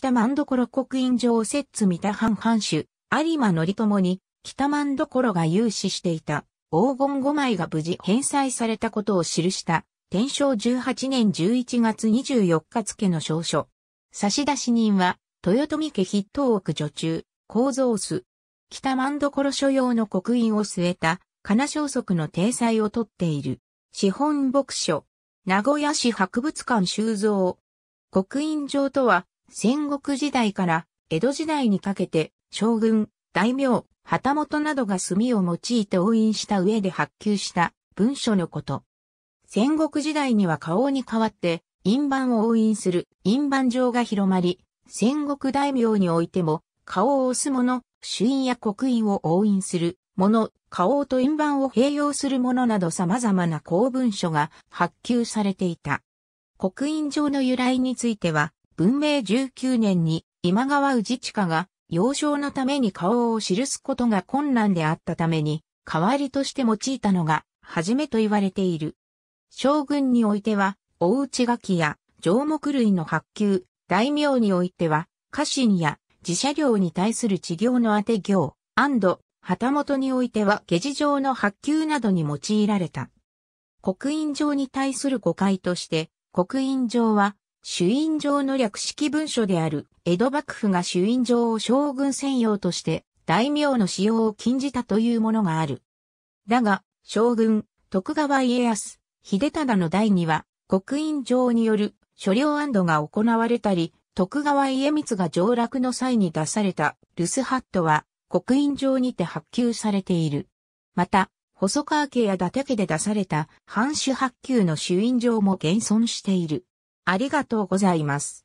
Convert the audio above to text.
北万所国印を摂津三田藩藩主、有馬則友に、北万所が有志していた、黄金5枚が無事返済されたことを記した、天正18年11月24日付の証書。差出人は、豊臣家筆頭奥女中、構造巣。北万所所用の刻印を据えた、金装則の体裁を取っている。資本牧書。名古屋市博物館収蔵。刻印状とは、戦国時代から江戸時代にかけて将軍、大名、旗本などが墨を用いて押印した上で発給した文書のこと。戦国時代には顔に代わって印判を押印する印判状が広まり、戦国大名においても顔を押す者、朱印や刻印を押印する者、顔と印判を併用する者など様々な公文書が発給されていた。刻印状の由来については、文明19年に今川氏下が幼少のために顔を記すことが困難であったために、代わりとして用いたのが、初めと言われている。将軍においては、大内書きや上目類の発給、大名においては、家臣や自社領に対する治業の当て業、旗本においては下事上の発給などに用いられた。国印状に対する誤解として、国印状は朱印状の略式文書である江戸幕府が朱印状を将軍専用として大名の使用を禁じたというものがある。だが、将軍、徳川家康、秀忠の代には、国印状による所領安堵が行われたり、徳川家光が上洛の際に出された留守ハットは、国印状にて発給されている。また、細川家や伊達家で出された藩主発給の朱印状も現存している。ありがとうございます。